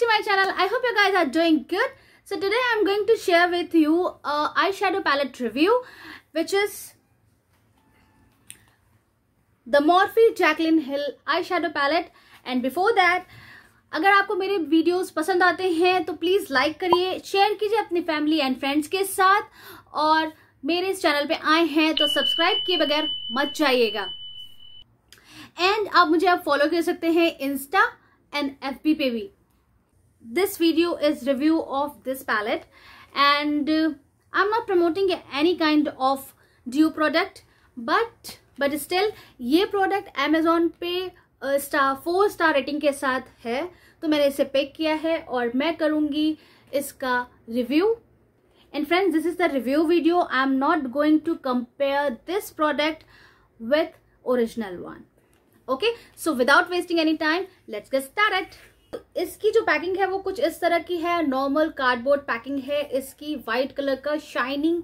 to my channel i hope you guys are doing good so today i'm going to share with you a eyeshadow palette review which is the morphe jaclyn hill eyeshadow palette and before that अगर आपको मेरे videos पसंद आते हैं तो please like करिए share कीजिए अपनी फैमिली एंड फ्रेंड्स के साथ और मेरे इस चैनल पे आए हैं तो सब्सक्राइब किए बगैर मत जाइएगा एंड आप मुझे आप फॉलो कर सकते हैं इंस्टा एंड एफ पे भी this video is review of this palette and uh, I'm not promoting any kind of dupe product but but still ये प्रोडक्ट अमेजोन पे स्टार फोर स्टार रेटिंग के साथ है तो मैंने इसे पिक किया है और मैं करूँगी इसका review and friends this is the review video I am not going to compare this product with original one okay so without wasting any time let's get start इसकी जो पैकिंग है वो कुछ इस तरह की है नॉर्मल कार्डबोर्ड पैकिंग है इसकी वाइट कलर का शाइनिंग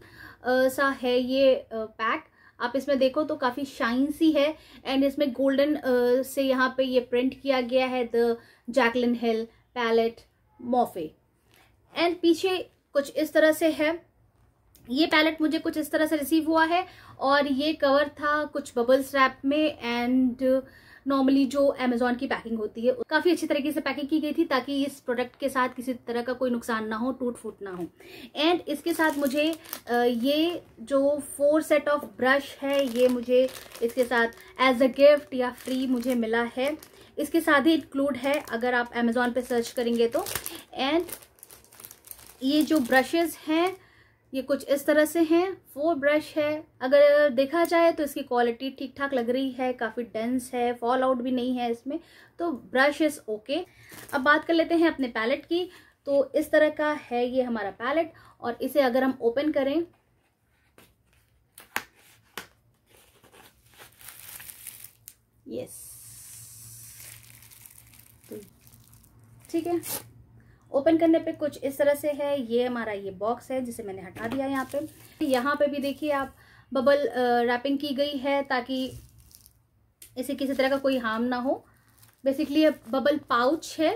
सा है ये पैक आप इसमें देखो तो काफ़ी शाइन सी है एंड इसमें गोल्डन से यहाँ पे ये प्रिंट किया गया है the Jaclyn Hill palette Morphe and पीछे कुछ इस तरह से है ये पैलेट मुझे कुछ इस तरह से रिसीव हुआ है और ये कवर था कुछ बबल्स रैप में एंड uh, नॉर्मली जो अमेजोन की पैकिंग होती है काफ़ी अच्छी तरीके से पैकिंग की गई थी ताकि इस प्रोडक्ट के साथ किसी तरह का कोई नुकसान ना हो टूट फूट ना हो एंड इसके साथ मुझे ये जो फोर सेट ऑफ ब्रश है ये मुझे इसके साथ एज अ गिफ्ट या फ्री मुझे मिला है इसके साथ ही इंक्लूड है अगर आप अमेज़ोन पे सर्च करेंगे तो एंड ये जो ब्रशेज़ हैं ये कुछ इस तरह से हैं फोर ब्रश है अगर देखा जाए तो इसकी क्वालिटी ठीक ठाक लग रही है काफ़ी डेंस है फॉल आउट भी नहीं है इसमें तो ब्रश इज़ ओके अब बात कर लेते हैं अपने पैलेट की तो इस तरह का है ये हमारा पैलेट और इसे अगर हम ओपन करें यस तो ठीक है ओपन करने पे कुछ इस तरह से है ये हमारा ये बॉक्स है जिसे मैंने हटा दिया यहाँ पे यहाँ पे भी देखिए आप बबल रैपिंग की गई है ताकि इसे किसी तरह का कोई हार्म ना हो बेसिकली बबल पाउच है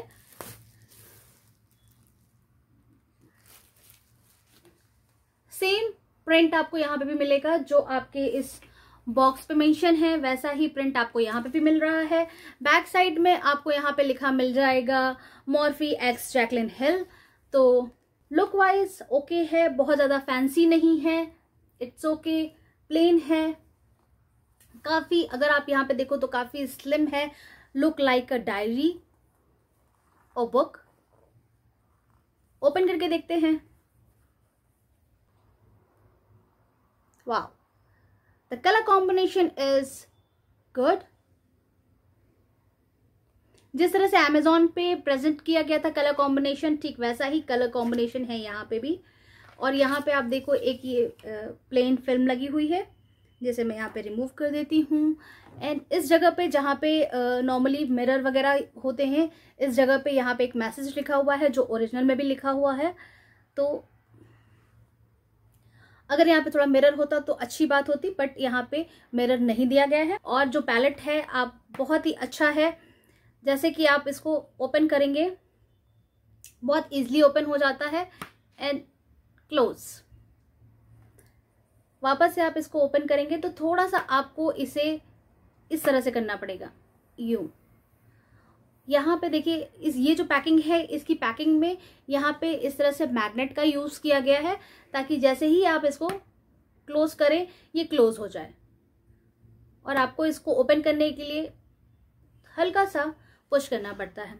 सेम प्रिंट आपको यहाँ पे भी मिलेगा जो आपके इस बॉक्स पे मेंशन है वैसा ही प्रिंट आपको यहाँ पे भी मिल रहा है बैक साइड में आपको यहाँ पे लिखा मिल जाएगा मॉर्फी एक्स जैकलिन हिल तो लुक वाइज ओके है बहुत ज़्यादा फैंसी नहीं है इट्स ओके प्लेन है काफ़ी अगर आप यहाँ पे देखो तो काफ़ी स्लिम है लुक लाइक अ डायरी और बुक ओपन करके देखते हैं वाह The color combination is good. जिस तरह से अमेजोन पे प्रेजेंट किया गया था कलर कॉम्बिनेशन ठीक वैसा ही कलर कॉम्बिनेशन है यहाँ पे भी और यहाँ पे आप देखो एक ये प्लेन फिल्म लगी हुई है जैसे मैं यहाँ पे रिमूव कर देती हूँ एंड इस जगह पे जहाँ पे नॉर्मली मिरर वगैरह होते हैं इस जगह पे यहाँ पे एक मैसेज लिखा हुआ है जो ओरिजिनल में भी लिखा हुआ है तो अगर यहाँ पे थोड़ा मिरर होता तो अच्छी बात होती बट यहाँ पे मिरर नहीं दिया गया है और जो पैलेट है आप बहुत ही अच्छा है जैसे कि आप इसको ओपन करेंगे बहुत इजली ओपन हो जाता है एंड क्लोज वापस से आप इसको ओपन करेंगे तो थोड़ा सा आपको इसे इस तरह से करना पड़ेगा यू यहाँ पे देखिए इस ये जो पैकिंग है इसकी पैकिंग में यहाँ पे इस तरह से मैग्नेट का यूज़ किया गया है ताकि जैसे ही आप इसको क्लोज करें ये क्लोज हो जाए और आपको इसको ओपन करने के लिए हल्का सा पुश करना पड़ता है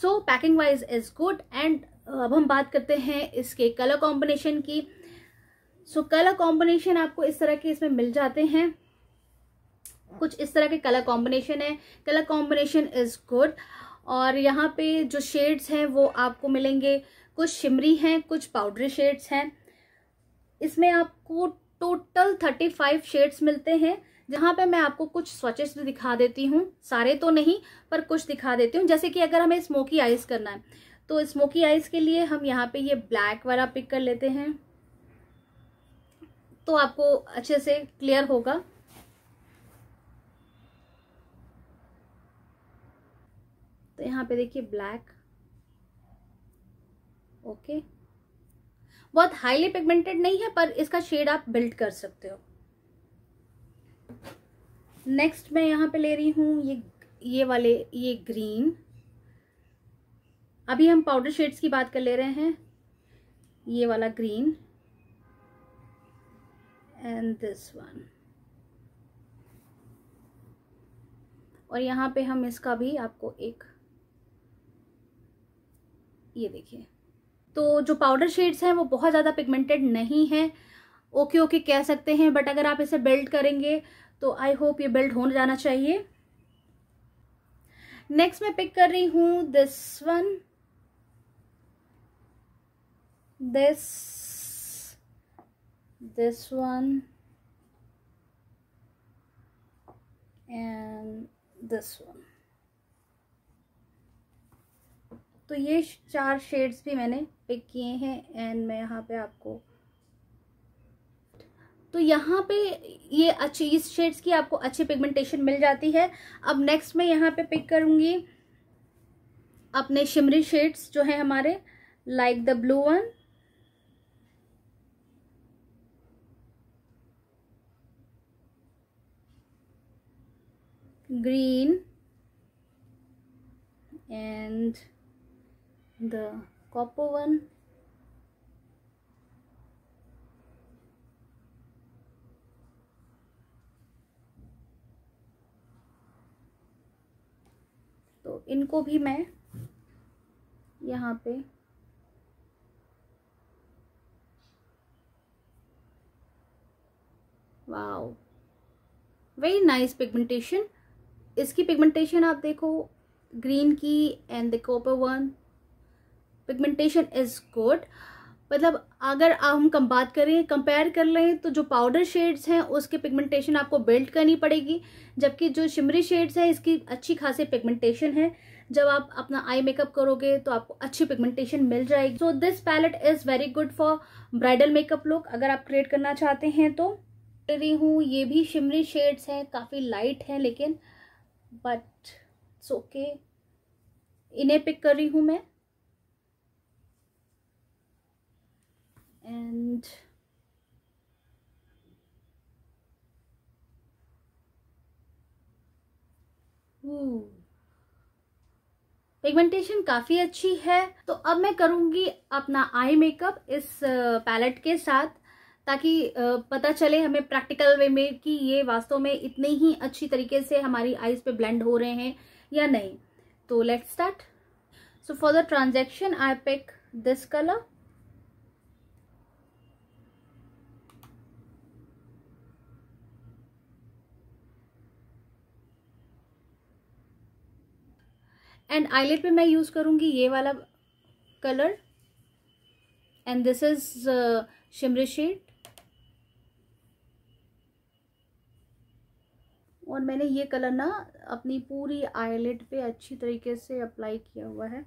so packing wise is good and अब हम बात करते हैं इसके कलर कॉम्बिनेशन की सो कलर कॉम्बिनेशन आपको इस तरह के इसमें मिल जाते हैं कुछ इस तरह के कलर कॉम्बिनेशन है कलर कॉम्बिनेशन इज़ गुड और यहाँ पे जो शेड्स हैं वो आपको मिलेंगे कुछ शिमरी हैं कुछ पाउडरी शेड्स हैं इसमें आपको टोटल थर्टी फाइव शेड्स मिलते हैं जहाँ पे मैं आपको कुछ स्वचेस भी दिखा देती हूँ सारे तो नहीं पर कुछ दिखा देती हूँ जैसे कि अगर हमें स्मोकी आइस करना है तो स्मोकी आइस के लिए हम यहाँ पे ये ब्लैक वाला पिक कर लेते हैं तो आपको अच्छे से क्लियर होगा तो यहाँ पे देखिए ब्लैक ओके बहुत हाईली पिगमेंटेड नहीं है पर इसका शेड आप बिल्ड कर सकते हो नेक्स्ट मैं यहाँ पे ले रही हूँ ये ये वाले ये ग्रीन अभी हम पाउडर शेड्स की बात कर ले रहे हैं ये वाला ग्रीन एंड दिस वन और यहाँ पे हम इसका भी आपको एक ये देखिए तो जो पाउडर शेड्स हैं वो बहुत ज़्यादा पिगमेंटेड नहीं हैं ओके ओके कह सकते हैं बट अगर आप इसे बिल्ड करेंगे तो आई होप ये बिल्ड हो जाना चाहिए नेक्स्ट मैं पिक कर रही हूँ this one this this one and this one तो ये चार शेड्स भी मैंने पिक किए हैं एंड मैं यहाँ पे आपको तो यहाँ पे ये अच्छे इस शेड्स की आपको अच्छी पिगमेंटेशन मिल जाती है अब नेक्स्ट मैं यहाँ पे पिक करूँगी अपने शिमरी शेड्स जो है हमारे like the blue one green and the copper one तो इनको भी मैं यहाँ पे वाओ वेरी नाइस पिगमेंटेशन इसकी पिगमेंटेशन आप देखो ग्रीन की and the copper one pigmentation is good मतलब अगर हम कम बात करें कंपेयर कर लें तो जो पाउडर शेड्स हैं उसके पिगमेंटेशन आपको बिल्ड करनी पड़ेगी जबकि जो शिमरी शेड्स हैं इसकी अच्छी खासी पिगमेंटेशन है जब आप अपना आई मेकअप करोगे तो आपको अच्छी पिगमेंटेशन मिल जाएगी so this palette is very good for bridal makeup look अगर आप क्रिएट करना चाहते हैं तो रही हूँ ये भी शिमरी शेड्स हैं काफ़ी लाइट हैं लेकिन बट इट्स ओके इन्हें पिक कर रही हूँ मैं and पिगमेंटेशन काफ़ी अच्छी है तो अब मैं करूंगी अपना आई मेकअप इस पैलेट के साथ ताकि पता चले हमें प्रैक्टिकल वे में कि ये वास्तव में इतने ही अच्छी तरीके से हमारी आईज पे ब्लेंड हो रहे हैं या नहीं तो let's start so for the transaction I pick this colour and eyelid पे मैं यूज़ करूंगी ये वाला colour and this is shimmery shade और मैंने ये कलर ना अपनी पूरी आईलेट पे अच्छी तरीके से अप्लाई किया हुआ है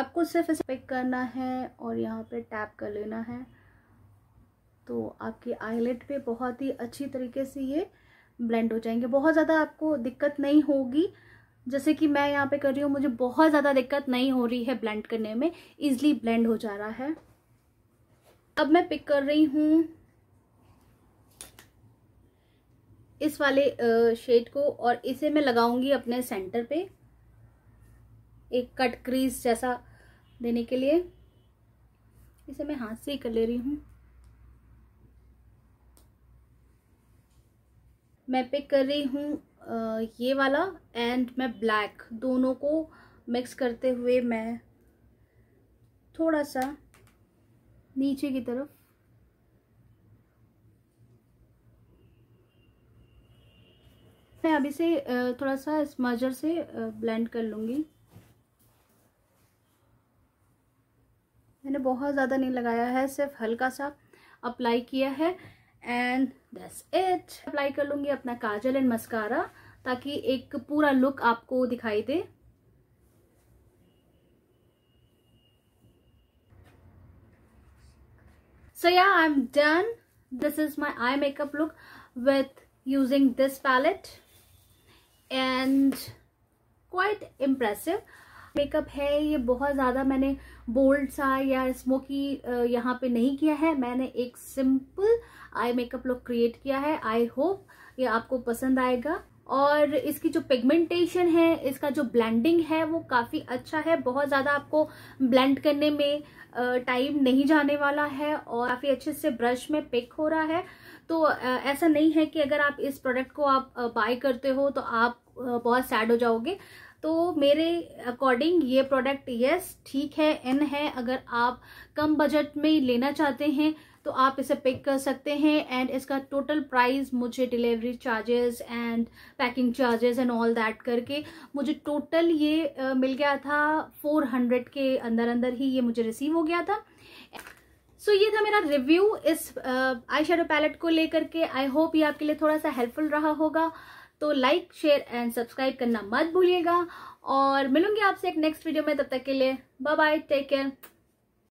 आपको सिर्फ इसे पिक करना है और यहाँ पे टैप कर लेना है तो आपके आईलेट पे बहुत ही अच्छी तरीके से ये ब्लेंड हो जाएंगे बहुत ज़्यादा आपको दिक्कत नहीं होगी जैसे कि मैं यहाँ पे कर रही हूँ मुझे बहुत ज़्यादा दिक्कत नहीं हो रही है ब्लेंड करने में इजली ब्लेंड हो जा रहा है अब मैं पिक कर रही हूँ इस वाले शेड को और इसे मैं लगाऊंगी अपने सेंटर पे एक कट क्रीज जैसा देने के लिए इसे मैं हाथ से ही कर ले रही हूँ मैं पिक कर रही हूँ ये वाला एंड मैं ब्लैक दोनों को मिक्स करते हुए मैं थोड़ा सा नीचे की तरफ मैं अभी से थोड़ा सा स्मजर से ब्लेंड कर लूँगी मैंने बहुत ज़्यादा नहीं लगाया है सिर्फ हल्का सा अप्लाई किया है एंड दैट्स इट अप्लाई कर लूंगी अपना काजल एंड मस्कारा ताकि एक पूरा लुक आपको दिखाई दे सो या I am done this is my eye makeup look with using this palette and quite impressive makeup है ये बहुत ज़्यादा मैंने बोल्ड सा या स्मोकी यहाँ पे नहीं किया है मैंने एक simple eye makeup look create किया है आई होप ये आपको पसंद आएगा और इसकी जो पिगमेंटेशन है इसका जो ब्लेंडिंग है वो काफ़ी अच्छा है बहुत ज़्यादा आपको ब्लेंड करने में टाइम नहीं जाने वाला है और काफ़ी अच्छे से ब्रश में पिक हो रहा है तो ऐसा नहीं है कि अगर आप इस प्रोडक्ट को आप बाय करते हो तो आप बहुत सैड हो जाओगे तो मेरे अकॉर्डिंग ये प्रोडक्ट यस ठीक है एन है अगर आप कम बजट में लेना चाहते हैं तो आप इसे पिक कर सकते हैं एंड इसका टोटल प्राइस मुझे delivery charges and packing charges and all that करके मुझे टोटल ये uh, मिल गया था 400 के अंदर अंदर ही ये मुझे रिसीव हो गया था सो so, ये था मेरा रिव्यू इस आई शेडो पैलेट को लेकर के आई होप ये आपके लिए थोड़ा सा हेल्पफुल रहा होगा तो लाइक शेयर एंड सब्सक्राइब करना मत भूलिएगा और मिलूंगी आपसे एक नेक्स्ट वीडियो में तब तक के लिए बाय बाय टेक केयर